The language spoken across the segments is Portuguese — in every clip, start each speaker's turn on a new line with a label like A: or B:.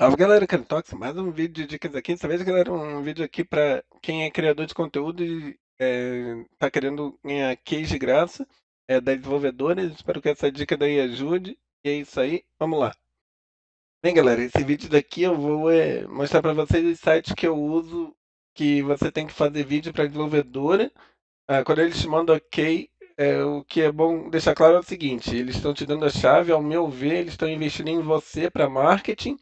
A: Salve galera, Cantox, é mais um vídeo de dicas tá aqui. Dessa vez, galera, um vídeo aqui para quem é criador de conteúdo e está é, querendo ganhar case de graça é, da desenvolvedora. Espero que essa dica daí ajude. E é isso aí, vamos lá. Bem, galera, esse vídeo daqui eu vou é, mostrar para vocês os sites que eu uso que você tem que fazer vídeo para desenvolvedora. Ah, quando eles te mandam ok, é, o que é bom deixar claro é o seguinte: eles estão te dando a chave, ao meu ver, eles estão investindo em você para marketing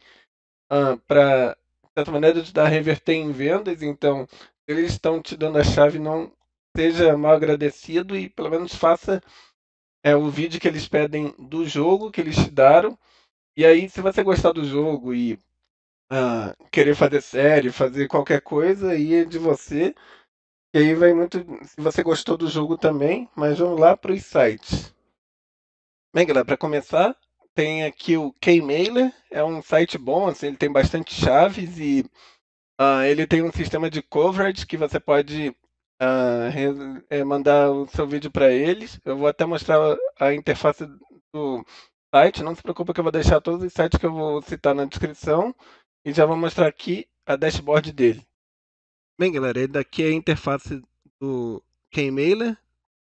A: ah, para certa maneira te dar reverter em vendas, então eles estão te dando a chave, não seja mal agradecido e pelo menos faça é, o vídeo que eles pedem do jogo que eles te deram. E aí, se você gostar do jogo e ah, querer fazer série, fazer qualquer coisa, aí é de você. E aí vai muito. Se você gostou do jogo também, mas vamos lá para os sites. Bem, galera, para começar, tem aqui o K-Mailer, é um site bom, assim, ele tem bastante chaves e uh, ele tem um sistema de coverage que você pode uh, mandar o seu vídeo para eles. Eu vou até mostrar a interface do site, não se preocupa que eu vou deixar todos os sites que eu vou citar na descrição e já vou mostrar aqui a dashboard dele. Bem, galera, daqui é a interface do K-Mailer.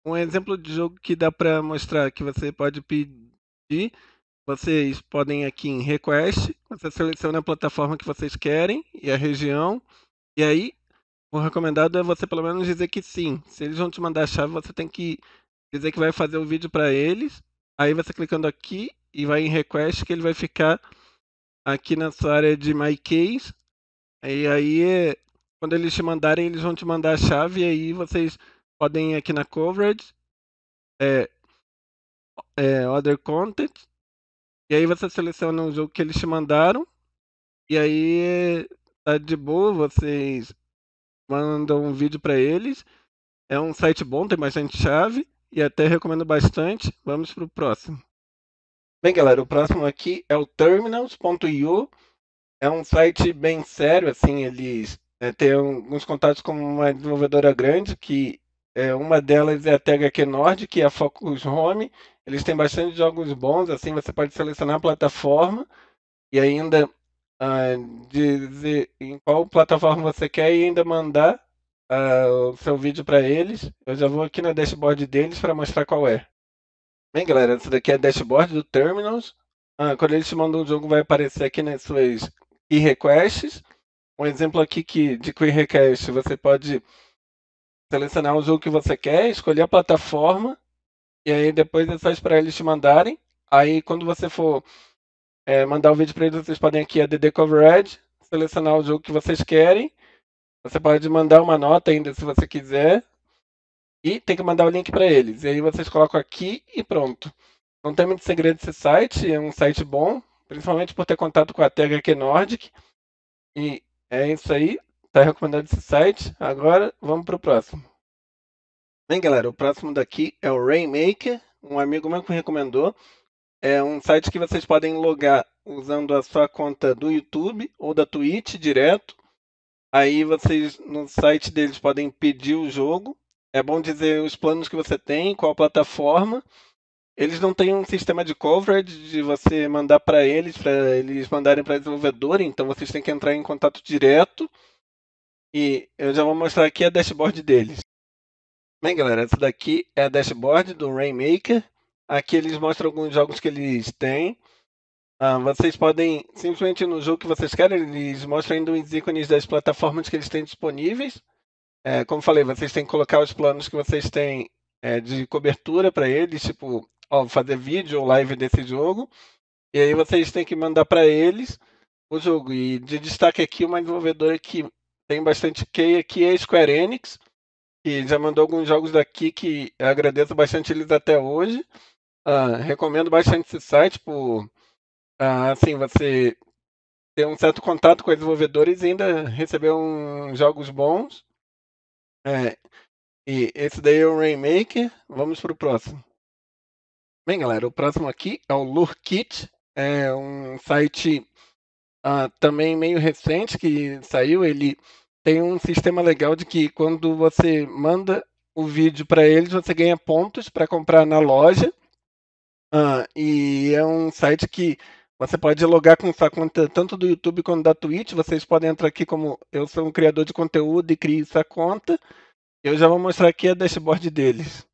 A: Um exemplo de jogo que dá para mostrar que você pode pedir vocês podem ir aqui em Request, você seleciona a plataforma que vocês querem e a região, e aí o recomendado é você pelo menos dizer que sim. Se eles vão te mandar a chave, você tem que dizer que vai fazer o vídeo para eles. Aí você clicando aqui e vai em Request, que ele vai ficar aqui na sua área de My Case. E aí, quando eles te mandarem, eles vão te mandar a chave, e aí vocês podem ir aqui na Coverage, é, é Other Content, e aí você seleciona um jogo que eles te mandaram. E aí tá de boa, vocês mandam um vídeo para eles. É um site bom, tem bastante chave e até recomendo bastante. Vamos pro próximo. Bem, galera, o próximo aqui é o terminals.io. É um site bem sério, assim, eles é, têm alguns contatos com uma desenvolvedora grande que é, uma delas é a THQ Nord, que é a Focus Home, eles têm bastante jogos bons, assim você pode selecionar a plataforma e ainda uh, dizer em qual plataforma você quer e ainda mandar uh, o seu vídeo para eles. Eu já vou aqui na dashboard deles para mostrar qual é. Bem, galera, essa daqui é a dashboard do Terminals. Uh, quando eles te mandam o jogo, vai aparecer aqui nas suas key requests. Um exemplo aqui que, de key request, você pode selecionar o jogo que você quer, escolher a plataforma e aí depois é só esperar eles te mandarem. Aí quando você for é, mandar o vídeo para eles, vocês podem aqui add coverage, selecionar o jogo que vocês querem. Você pode mandar uma nota ainda se você quiser. E tem que mandar o link para eles. E aí vocês colocam aqui e pronto. Não tem muito segredo esse site, é um site bom, principalmente por ter contato com a THQ Nordic. E é isso aí. Tá recomendado esse site. Agora vamos para o próximo. Bem, galera, o próximo daqui é o Rainmaker. Um amigo meu que me recomendou. É um site que vocês podem logar usando a sua conta do YouTube ou da Twitch direto. Aí vocês no site deles podem pedir o jogo. É bom dizer os planos que você tem, qual plataforma. Eles não têm um sistema de coverage de você mandar para eles, para eles mandarem para desenvolvedor, então vocês têm que entrar em contato direto. E eu já vou mostrar aqui a dashboard deles. Bem, galera, essa daqui é a dashboard do Rainmaker. Aqui eles mostram alguns jogos que eles têm. Ah, vocês podem, simplesmente no jogo que vocês querem, eles mostram ainda os ícones das plataformas que eles têm disponíveis. É, como falei, vocês têm que colocar os planos que vocês têm é, de cobertura para eles, tipo, ó, fazer vídeo ou live desse jogo. E aí vocês têm que mandar para eles o jogo. E de destaque aqui, uma desenvolvedora que tem bastante key aqui é a Square Enix que já mandou alguns jogos daqui que eu agradeço bastante eles até hoje. Uh, recomendo bastante esse site por uh, assim, você ter um certo contato com os desenvolvedores e ainda receber uns jogos bons. É, e esse daí é o Rainmaker. Vamos para o próximo. Bem, galera, o próximo aqui é o Lurkit. É um site uh, também meio recente que saiu. Ele tem um sistema legal de que quando você manda o vídeo para eles, você ganha pontos para comprar na loja. Ah, e é um site que você pode logar com sua conta tanto do YouTube quanto da Twitch. Vocês podem entrar aqui como eu sou um criador de conteúdo e crio essa conta. Eu já vou mostrar aqui a dashboard deles.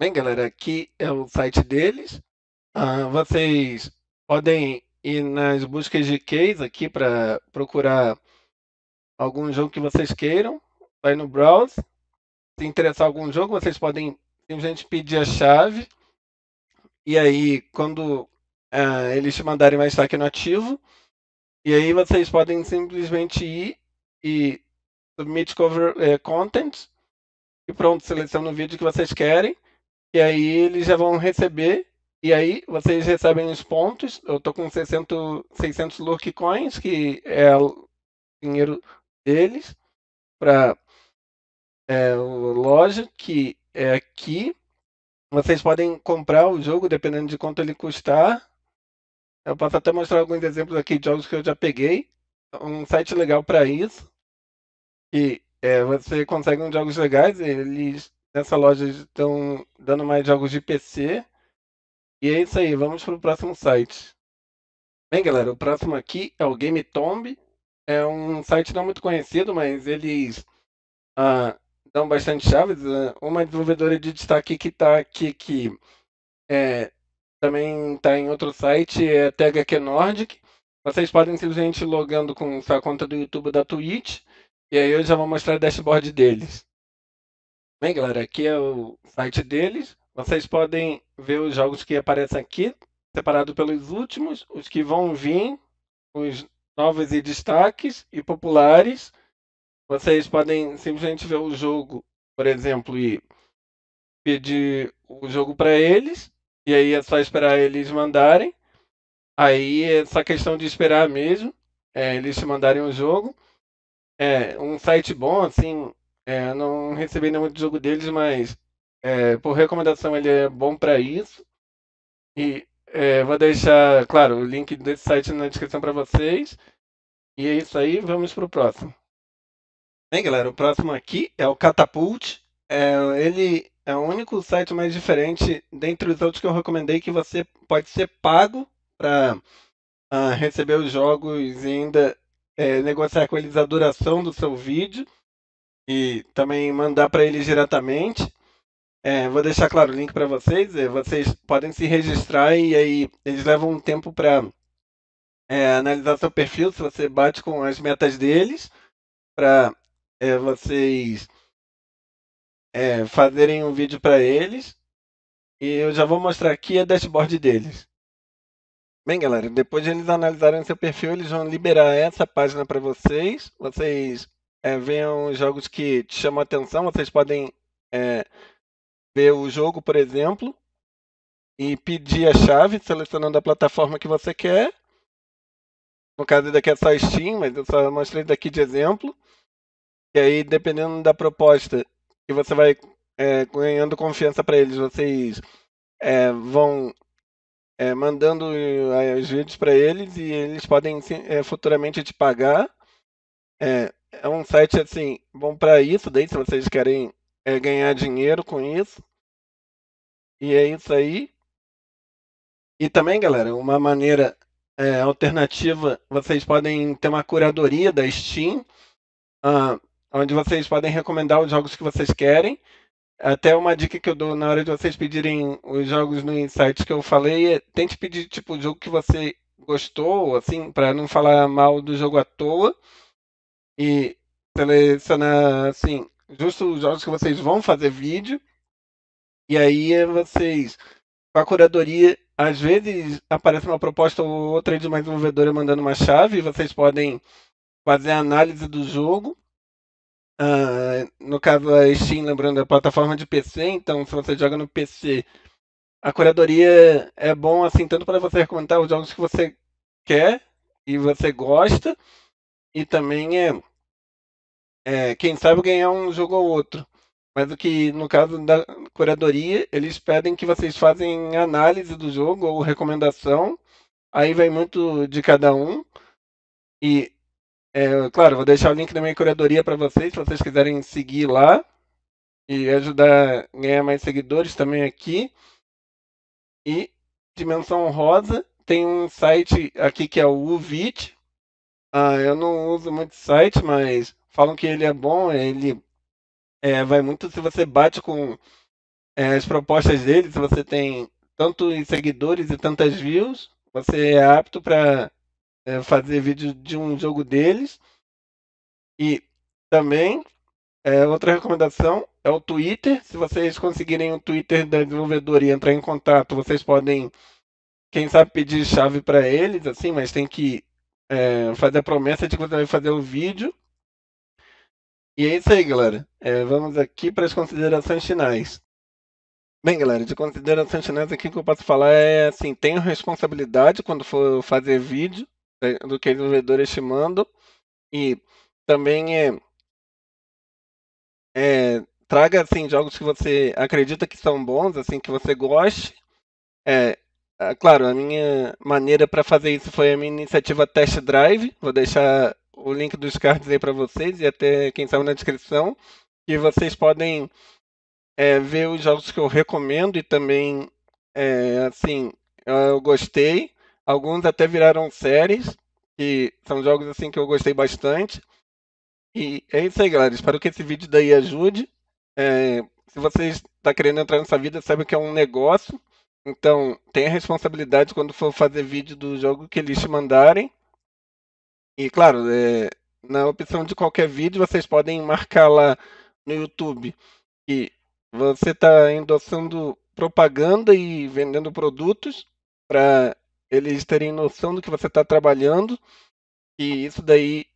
A: Bem, galera, aqui é o site deles. Ah, vocês podem ir nas buscas de case aqui para procurar algum jogo que vocês queiram, vai no browse. Se interessar algum jogo, vocês podem simplesmente pedir a chave. E aí, quando uh, eles te mandarem mais aqui no ativo, e aí vocês podem simplesmente ir e submit cover eh, content e pronto, seleciona o vídeo que vocês querem. E aí eles já vão receber. E aí vocês recebem os pontos. Eu tô com 600, 600 Lurk Coins, que é dinheiro deles para é, loja que é aqui. Vocês podem comprar o jogo dependendo de quanto ele custar. Eu posso até mostrar alguns exemplos aqui de jogos que eu já peguei. Um site legal para isso. E é, você consegue uns jogos legais. Eles nessa loja estão dando mais jogos de PC. E é isso aí. Vamos para o próximo site. Bem, galera, o próximo aqui é o Game Tomb é um site não muito conhecido, mas eles ah, dão bastante chaves. Né? Uma desenvolvedora de destaque que está aqui, que é, também está em outro site, é a THQ Nordic. Vocês podem simplesmente logando com sua conta do YouTube da Twitch. E aí eu já vou mostrar o dashboard deles. Bem, galera, aqui é o site deles. Vocês podem ver os jogos que aparecem aqui, separado pelos últimos, os que vão vir, os novas e destaques e populares. Vocês podem simplesmente ver o jogo, por exemplo, e pedir o jogo para eles, e aí é só esperar eles mandarem. Aí é só questão de esperar mesmo, é, eles te mandarem o jogo. É, um site bom, assim, é, não recebi nenhum jogo deles, mas é, por recomendação ele é bom para isso. E é, vou deixar, claro, o link desse site na descrição para vocês. E é isso aí, vamos para o próximo. Bem, galera, o próximo aqui é o Catapult. É, ele é o único site mais diferente dentre os outros que eu recomendei que você pode ser pago para uh, ah, receber os jogos e ainda é, negociar com eles a duração do seu vídeo e também mandar para eles diretamente. É, vou deixar claro o link para vocês. É, vocês podem se registrar e aí eles levam um tempo para é, analisar seu perfil, se você bate com as metas deles, para é, vocês é, fazerem um vídeo para eles. E eu já vou mostrar aqui a dashboard deles. Bem, galera, depois de eles analisarem seu perfil, eles vão liberar essa página para vocês. Vocês é, vejam os jogos que te chamam a atenção, vocês podem é, ver o jogo, por exemplo, e pedir a chave, selecionando a plataforma que você quer. No caso daqui é só Steam, mas eu só mostrei daqui de exemplo. E aí, dependendo da proposta que você vai é, ganhando confiança para eles, vocês é, vão é, mandando é, os vídeos para eles e eles podem é, futuramente te pagar. É, é, um site assim bom para isso, daí se vocês querem é ganhar dinheiro com isso. E é isso aí. E também, galera, uma maneira é, alternativa, vocês podem ter uma curadoria da Steam, uh, onde vocês podem recomendar os jogos que vocês querem. Até uma dica que eu dou na hora de vocês pedirem os jogos no Insights que eu falei, é, tente pedir tipo o jogo que você gostou, assim, para não falar mal do jogo à toa. E selecionar assim, justo os jogos que vocês vão fazer vídeo, e aí é vocês, com a curadoria, às vezes aparece uma proposta ou outra de uma desenvolvedora mandando uma chave, e vocês podem fazer a análise do jogo. Uh, no caso, a Steam, lembrando, é a plataforma de PC, então se você joga no PC, a curadoria é bom assim tanto para você recomendar os jogos que você quer e você gosta, e também é é, quem sabe ganhar um jogo ou outro. Mas o que, no caso da curadoria, eles pedem que vocês façam análise do jogo ou recomendação. Aí vai muito de cada um. E, é, claro, vou deixar o link da minha curadoria para vocês, se vocês quiserem seguir lá. E ajudar a ganhar mais seguidores também aqui. E Dimensão Rosa tem um site aqui que é o UVIT. Ah, eu não uso muito site, mas falam que ele é bom, ele é, vai muito se você bate com é, as propostas dele, se você tem tantos seguidores e tantas views, você é apto para é, fazer vídeo de um jogo deles. E também, é, outra recomendação é o Twitter. Se vocês conseguirem o Twitter da desenvolvedora e entrar em contato, vocês podem, quem sabe, pedir chave para eles, assim, mas tem que é, fazer a promessa de que você vai fazer o vídeo e é isso aí, galera. É, vamos aqui para as considerações finais. Bem, galera, de considerações finais aqui o que eu posso falar é assim, tenho responsabilidade quando for fazer vídeo é, do que o desenvolvedores te mandam e também é, é, traga assim jogos que você acredita que são bons, assim que você goste. É, é claro, a minha maneira para fazer isso foi a minha iniciativa Test Drive. Vou deixar o link dos cards aí para vocês e até quem sabe na descrição. E vocês podem é, ver os jogos que eu recomendo e também, é, assim, eu gostei. Alguns até viraram séries, que são jogos assim que eu gostei bastante. E é isso aí, galera. Espero que esse vídeo daí ajude. É, se você está querendo entrar nessa vida, saiba que é um negócio. Então, tenha responsabilidade quando for fazer vídeo do jogo que eles te mandarem. E claro, é, na opção de qualquer vídeo, vocês podem marcar lá no YouTube que você está endossando propaganda e vendendo produtos para eles terem noção do que você está trabalhando. E isso daí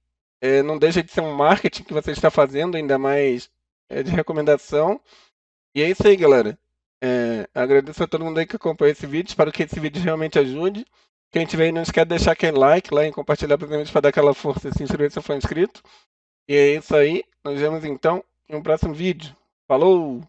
A: é, não deixa de ser um marketing que você está fazendo, ainda mais é, de recomendação. E é isso aí, galera. É, agradeço a todo mundo aí que acompanhou esse vídeo. Espero que esse vídeo realmente ajude. Quem tiver aí, não esquece de deixar aquele like lá e compartilhar para para dar aquela força e assim, se inscrever se for inscrito. E é isso aí. Nos vemos então em um próximo vídeo. Falou!